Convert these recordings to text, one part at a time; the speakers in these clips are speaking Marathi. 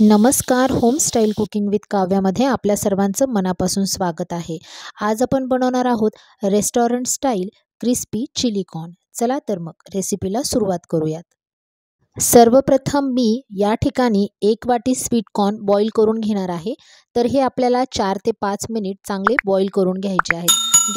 नमस्कार होमस्टाईल कुकिंग विथ काव्यामध्ये आपल्या सर्वांचं मनापासून स्वागत आहे आज आपण बनवणार आहोत रेस्टॉरंट स्टाईल क्रिस्पी चिली चला तर मग रेसिपीला सुरुवात करूयात सर्वप्रथम मी या ठिकाणी एक वाटी स्वीट कॉर्न बॉईल करून घेणार आहे तर हे आपल्याला चार ते पाच मिनिट चांगले बॉईल करून घ्यायचे आहे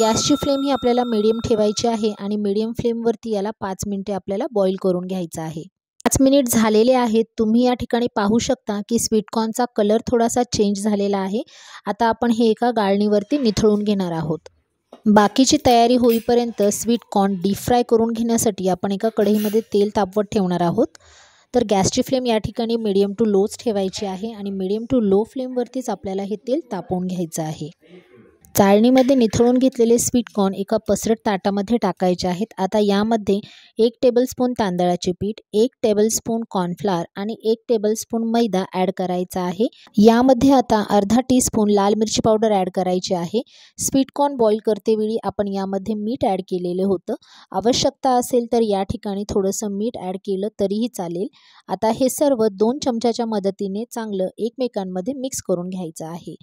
गॅसची फ्लेम ही आपल्याला मीडियम ठेवायची आहे आणि मीडियम फ्लेमवरती याला पाच मिनिटे आपल्याला बॉईल करून घ्यायचं आहे पाच मिनिट झालेले आहेत तुम्ही या ठिकाणी पाहू शकता की स्वीटकॉर्नचा कलर थोडासा चेंज झालेला आहे आता आपण हे एका गाळणीवरती निथळून घेणार आहोत बाकीची तयारी होईपर्यंत स्वीटकॉर्न डीप फ्राय करून घेण्यासाठी आपण एका कढईमध्ये तेल तापवत ठेवणार आहोत तर गॅसची फ्लेम या ठिकाणी मिडियम टू लोच ठेवायची आहे आणि मीडियम टू लो फ्लेमवरतीच आपल्याला हे तेल तापवून घ्यायचं आहे चाळणीमध्ये निथळून घेतलेले स्वीट कॉर्न एका पसरट ताटामध्ये टाकायचे आहेत आता यामध्ये एक टेबलस्पून तांदळाचे पीठ एक टेबलस्पून कॉर्नफ्लॉर आणि एक टेबलस्पून मैदा ॲड करायचा आहे यामध्ये आता अर्धा स्पून लाल मिरची पावडर ॲड करायची आहे स्वीट कॉर्न बॉईल करतेवेळी आपण यामध्ये मीठ ॲड केलेलं होतं आवश्यकता असेल तर या ठिकाणी थोडंसं मीठ ॲड केलं तरीही चालेल आता हे सर्व दोन चमच्याच्या मदतीने चांगलं एकमेकांमध्ये मिक्स करून घ्यायचं आहे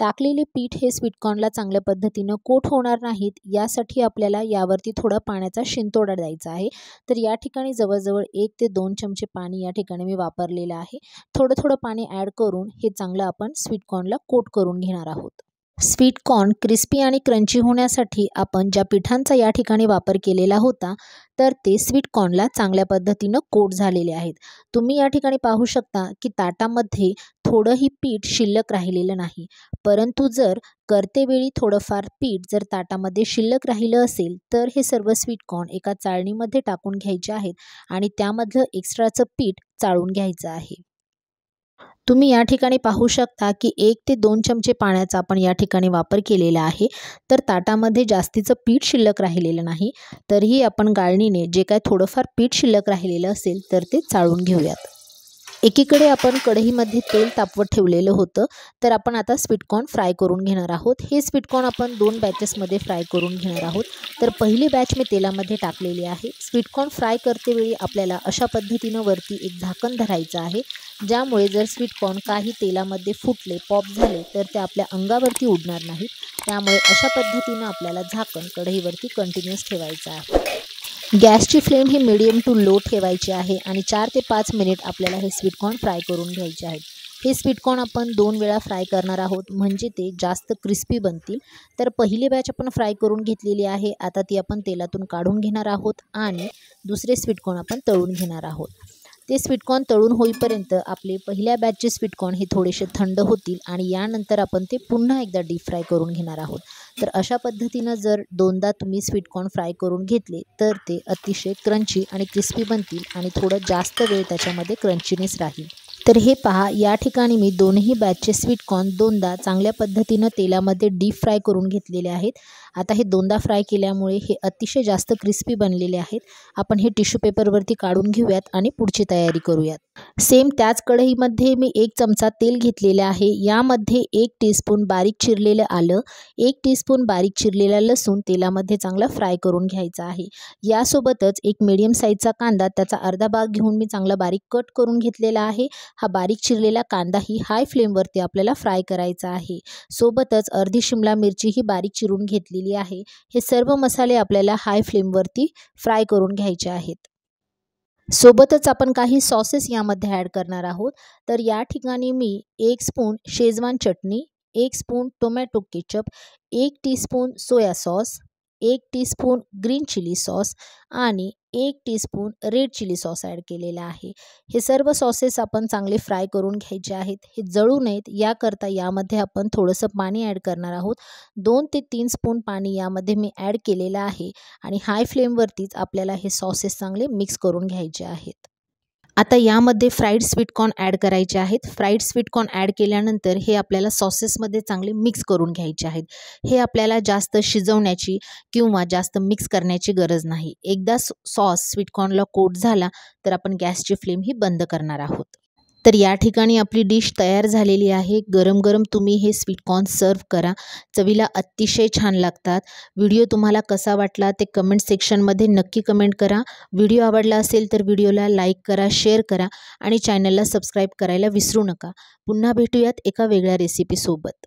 टाकलेले पीठ हे स्वीटकॉर्नला चांगल्या पद्धतीनं कोट होणार नाहीत यासाठी आपल्याला यावरती थोडा पाण्याचा शिंतोडा द्यायचा आहे तर या ठिकाणी जवळजवळ एक ते दोन चमचे पाणी या ठिकाणी मी वापरलेलं आहे थोडं थोडं पाणी ॲड करून हे चांगलं आपण स्वीटकॉर्नला कोट करून घेणार आहोत स्वीटकॉर्न क्रिस्पी आणि क्रंची होण्यासाठी आपण ज्या पिठांचा या ठिकाणी वापर केलेला होता तर ते कॉर्नला चांगल्या पद्धतीनं कोट झालेले आहेत तुम्ही या ठिकाणी पाहू शकता की ताटामध्ये थोडंही पीठ शिल्लक राहिलेलं नाही परंतु जर करतेवेळी थोडंफार पीठ जर ताटामध्ये शिल्लक राहिलं असेल तर हे सर्व कॉर्न एका चाळणीमध्ये टाकून घ्यायचे आहेत आणि त्यामधलं एक्स्ट्राचं पीठ चाळून घ्यायचं आहे तुम्ही या ठिकाणी पाहू शकता की एक ते दोन चमचे पाण्याचा आपण या ठिकाणी वापर केलेला आहे तर ताटामध्ये जास्तीचं पीठ शिल्लक राहिलेलं नाही तरीही आपण गाळणीने जे काय थोडंफार पीठ शिल्लक राहिलेलं असेल तर ते चाळून घेऊयात एकीकडे आपण कढईमध्ये तेल तापवत ठेवलेलं होतं तर आपण आता स्वीटकॉर्न फ्राय करून घेणार आहोत हे स्वीटकॉर्न आपण दोन बॅचेसमध्ये फ्राय करून घेणार आहोत तर पहिली बॅच मी तेलामध्ये टाकलेली आहे स्वीटकॉर्न फ्राय करतेवेळी आपल्याला अशा पद्धतीनं वरती एक झाकण धरायचं आहे ज्यामुळे जर स्वीट कॉर्न काही तेलामध्ये फुटले पॉप झाले तर ते आपल्या अंगावरती उडणार नाहीत त्यामुळे अशा पद्धतीनं आपल्याला झाकण कढईवरती कंटिन्युअस ठेवायचं आहे गॅसची फ्लेम ही मिडियम टू लो ठेवायची आहे आणि चार ते पाच मिनिट आपल्याला हे स्वीट कॉर्न फ्राय करून घ्यायचे आहेत हे स्वीटकॉर्न आपण दोन वेळा फ्राय करणार आहोत म्हणजे ते जास्त क्रिस्पी बनतील तर पहिली बॅच आपण फ्राय करून घेतलेली आहे आता ती आपण तेलातून काढून घेणार आहोत आणि दुसरे स्वीटकॉर्न आपण तळून घेणार आहोत ते स्वीटकॉर्न तळून होईपर्यंत आपले पहिल्या बॅचचे स्वीटकॉर्न हे थोडेसे थंड होतील आणि यानंतर आपण ते पुन्हा एकदा डीप फ्राय करून घेणार आहोत तर अशा पद्धतीनं जर दोनदा तुम्ही स्वीटकॉर्न फ्राय करून घेतले तर ते अतिशय क्रंची आणि क्रिस्पी बनतील आणि थोडं जास्त वेळ त्याच्यामध्ये क्रंचीनेस राहील तर हे पहा या ठिकाणी मी दोनही बॅचचे कॉर्न दोनदा चांगल्या पद्धतीनं तेलामध्ये डीप फ्राय करून घेतलेले आहेत आता हे दोनदा फ्राय केल्यामुळे हे अतिशय जास्त क्रिस्पी बनलेले आहेत आपण हे टिश्यू पेपरवरती काढून घेऊयात आणि पुढची तयारी करूयात सेम त्याच कढईमध्ये मी एक चमचा तेल घेतलेले आहे यामध्ये एक टीस्पून बारीक चिरलेलं आलं एक टीस्पून बारीक चिरलेला लसूण तेलामध्ये चांगला फ्राय करून घ्यायचा आहे यासोबतच एक मीडियम साईजचा कांदा त्याचा अर्धा भाग घेऊन मी चांगला बारीक कट करून घेतलेला आहे हा बारीक चिरलेला कांदाही हाय फ्लेमवरती आपल्याला फ्राय करायचा आहे सोबतच अर्धी शिमला मिरची ही बारीक चिरून घेतलेली आहे हे सर्व मसाले आपल्याला हाय फ्लेमवरती फ्राय करून घ्यायचे आहेत सोबतच आपण काही सॉसेस यामध्ये ॲड करणार आहोत तर या ठिकाणी मी एक स्पून शेजवान चटणी एक स्पून टोमॅटो केचप एक टीस्पून सोया सॉस एक टीस्पून ग्रीन चिली सॉस आणि एक spoon red chilli sauce add केलेला आहे हे सर्व सॉसेस आपण चांगले फ्राय करून घ्यायचे आहेत हे जळू नयेत याकरता यामध्ये आपण थोडंसं पाणी ॲड करणार आहोत दोन ते तीन स्पून पाणी यामध्ये मी ॲड केलेलं आहे आणि हाय फ्लेमवरतीच आपल्याला हे सॉसेस चांगले मिक्स करून घ्यायचे आहेत आता यामध्ये फ्राईड स्वीटकॉर्न ॲड करायचे आहेत फ्राईड स्वीटकॉर्न ॲड केल्यानंतर हे आपल्याला सॉसेसमध्ये चांगले मिक्स करून घ्यायचे आहेत हे आपल्याला जास्त शिजवण्याची किंवा जास्त मिक्स करण्याची गरज नाही एकदा सॉस स्वीटकॉर्नला कोट झाला तर आपण गॅसची फ्लेम ही बंद करणार आहोत तर या ठिकाणी आपली डिश तयार झालेली आहे गरम गरम तुम्ही हे स्वीटकॉर्न सर्व करा चवीला अतिशय छान लागतात व्हिडिओ तुम्हाला कसा वाटला ते कमेंट सेक्शनमध्ये नक्की कमेंट करा व्हिडिओ आवडला असेल तर व्हिडिओला लाईक करा शेअर करा आणि चॅनलला सबस्क्राईब करायला विसरू नका पुन्हा भेटूयात एका वेगळ्या रेसिपीसोबत